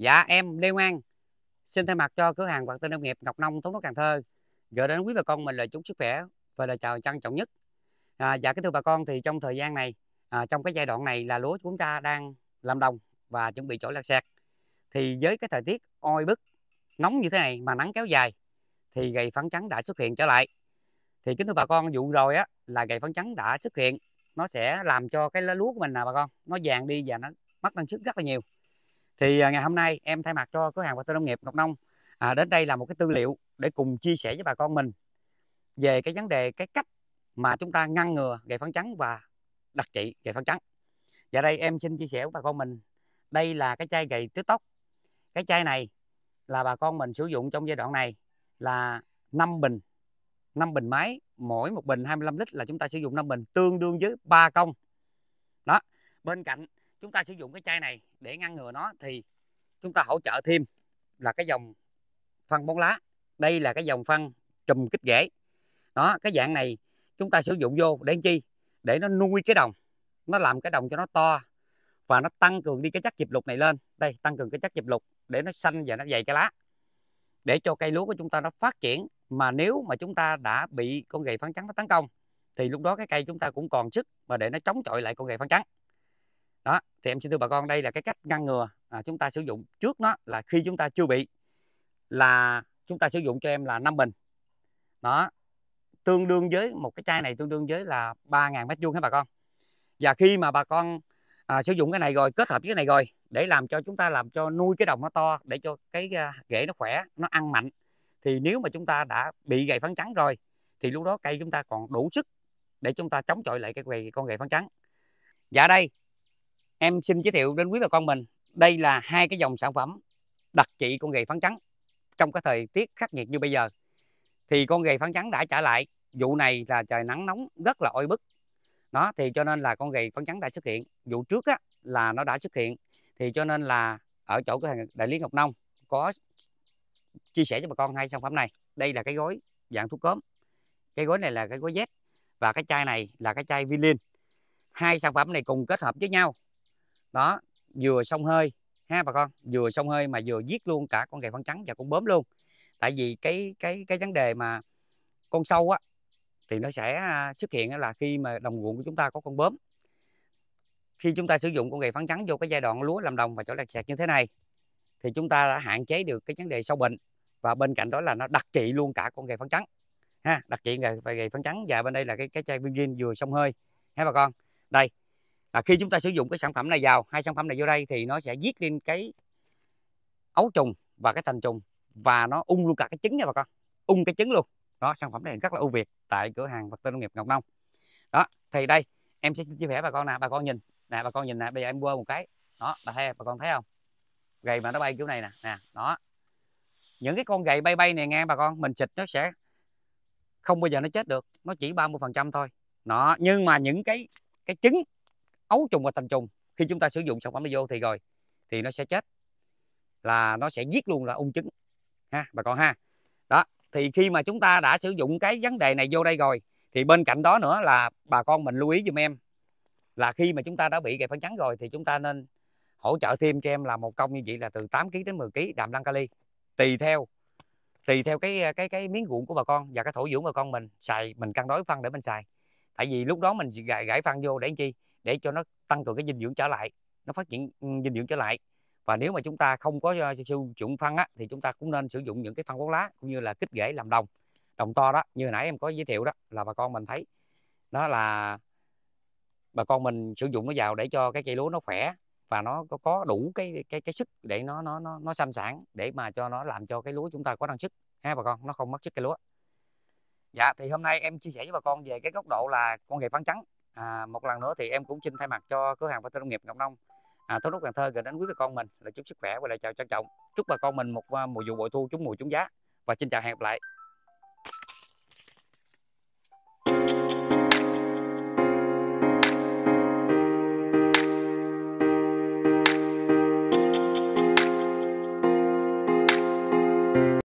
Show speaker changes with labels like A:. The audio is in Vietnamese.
A: Dạ em Lê Ngoan xin thay mặt cho cửa hàng vật tư nông nghiệp Ngọc Nông Thống đốc Cần Thơ gửi đến quý bà con mình lời chúc sức khỏe và lời chào trân trọng nhất. À, dạ kính thưa bà con thì trong thời gian này à, trong cái giai đoạn này là lúa chúng ta đang làm đồng và chuẩn bị chỗ lạc sạc thì với cái thời tiết oi bức nóng như thế này mà nắng kéo dài thì gầy phấn trắng đã xuất hiện trở lại thì kính thưa bà con vụ rồi á là gầy phấn trắng đã xuất hiện nó sẽ làm cho cái lá lúa của mình nè bà con nó vàng đi và nó mất năng suất rất là nhiều thì à, ngày hôm nay em thay mặt cho cửa hàng và tư nông nghiệp Ngọc Nông à, đến đây là một cái tư liệu để cùng chia sẻ với bà con mình về cái vấn đề cái cách mà chúng ta ngăn ngừa gậy phấn trắng và đặc trị gậy phấn trắng và đây em xin chia sẻ với bà con mình đây là cái chai gậy tứ tóc cái chai này là bà con mình sử dụng trong giai đoạn này là 5 bình 5 bình máy mỗi một bình 25 lít là chúng ta sử dụng 5 bình tương đương với 3 công đó bên cạnh chúng ta sử dụng cái chai này để ngăn ngừa nó thì chúng ta hỗ trợ thêm là cái dòng phân bón lá đây là cái dòng phân chùm kích rễ đó cái dạng này chúng ta sử dụng vô để chi để nó nuôi cái đồng nó làm cái đồng cho nó to và nó tăng cường đi cái chất diệp lục này lên đây tăng cường cái chất diệp lục để nó xanh và nó dày cái lá để cho cây lúa của chúng ta nó phát triển mà nếu mà chúng ta đã bị con gầy phấn trắng nó tấn công thì lúc đó cái cây chúng ta cũng còn sức mà để nó chống chọi lại con gầy phấn trắng đó thì em xin thưa bà con đây là cái cách ngăn ngừa à, chúng ta sử dụng trước nó là khi chúng ta chưa bị là chúng ta sử dụng cho em là năm bình đó tương đương với một cái chai này tương đương với là 3.000 mét vuông hả bà con và khi mà bà con à, sử dụng cái này rồi kết hợp với cái này rồi để làm cho chúng ta làm cho nuôi cái đồng nó to để cho cái à, rễ nó khỏe nó ăn mạnh thì nếu mà chúng ta đã bị gầy phấn trắng rồi thì lúc đó cây chúng ta còn đủ sức để chúng ta chống chọi lại cái con gầy phấn trắng dạ đây em xin giới thiệu đến quý bà con mình đây là hai cái dòng sản phẩm đặc trị con gầy phấn trắng trong cái thời tiết khắc nghiệt như bây giờ thì con gầy phấn trắng đã trả lại vụ này là trời nắng nóng rất là oi bức nó thì cho nên là con gầy phấn trắng đã xuất hiện vụ trước á, là nó đã xuất hiện thì cho nên là ở chỗ cửa hàng đại lý ngọc nông có chia sẻ cho bà con hai sản phẩm này đây là cái gói dạng thuốc cốm cái gói này là cái gói z và cái chai này là cái chai vinlin hai sản phẩm này cùng kết hợp với nhau đó vừa sông hơi ha bà con vừa sông hơi mà vừa giết luôn cả con gầy phân trắng và con bướm luôn tại vì cái cái cái vấn đề mà con sâu á thì nó sẽ à, xuất hiện là khi mà đồng ruộng của chúng ta có con bướm khi chúng ta sử dụng con gầy phấn trắng vô cái giai đoạn lúa làm đồng và chỗ đặc sạc như thế này thì chúng ta đã hạn chế được cái vấn đề sâu bệnh và bên cạnh đó là nó đặc trị luôn cả con gầy phấn trắng ha đặc trị gầy, gầy phấn trắng và bên đây là cái cái chai viên vừa sông hơi ha bà con đây à, khi chúng ta sử dụng cái sản phẩm này vào hai sản phẩm này vô đây thì nó sẽ giết lên cái ấu trùng và cái thành trùng và nó ung luôn cả cái trứng nha bà con ung cái trứng luôn đó sản phẩm này rất là ưu việt tại cửa hàng vật tư nông nghiệp ngọc nông đó thì đây em sẽ chia sẻ bà con nè bà con nhìn nè bà con nhìn nè bây giờ em quơ một cái đó bà thấy bà con thấy không gầy mà nó bay kiểu này nè nè đó những cái con gầy bay bay này nghe bà con mình xịt nó sẽ không bao giờ nó chết được nó chỉ 30 phần trăm thôi nó nhưng mà những cái cái trứng ấu trùng và tầm trùng khi chúng ta sử dụng sản phẩm vô thì rồi thì nó sẽ chết là nó sẽ giết luôn là ung trứng ha bà con ha đó thì khi mà chúng ta đã sử dụng cái vấn đề này vô đây rồi thì bên cạnh đó nữa là bà con mình lưu ý giùm em là khi mà chúng ta đã bị gậy phấn trắng rồi thì chúng ta nên hỗ trợ thêm cho em là một công như vậy là từ 8 kg đến 10 kg đạm lăng kali tùy theo tùy theo cái cái cái miếng ruộng của bà con và cái thổ dưỡng bà con mình xài mình cân đối phân để mình xài tại vì lúc đó mình gãi, phân vô để làm chi để cho nó tăng cường cái dinh dưỡng trở lại nó phát triển ừ, dinh dưỡng trở lại và nếu mà chúng ta không có ờ, sử dụng phân á, thì chúng ta cũng nên sử dụng những cái phân bón lá cũng như là kích rễ làm đồng đồng to đó như hồi nãy em có giới thiệu đó là bà con mình thấy đó là bà con mình sử dụng nó vào để cho cái cây lúa nó khỏe và nó có, có đủ cái cái cái sức để nó nó nó nó sanh sản để mà cho nó làm cho cái lúa chúng ta có năng sức ha bà con nó không mất chất cây lúa dạ thì hôm nay em chia sẻ với bà con về cái góc độ là con gầy phấn trắng à, một lần nữa thì em cũng xin thay mặt cho cửa hàng pate nông nghiệp ngọc nông à, thốt nút cần thơ gửi đến quý bà con mình là chúc sức khỏe và lời chào trân trọng chúc bà con mình một à, mùa vụ bội thu trúng mùa trúng giá và xin chào hẹn gặp lại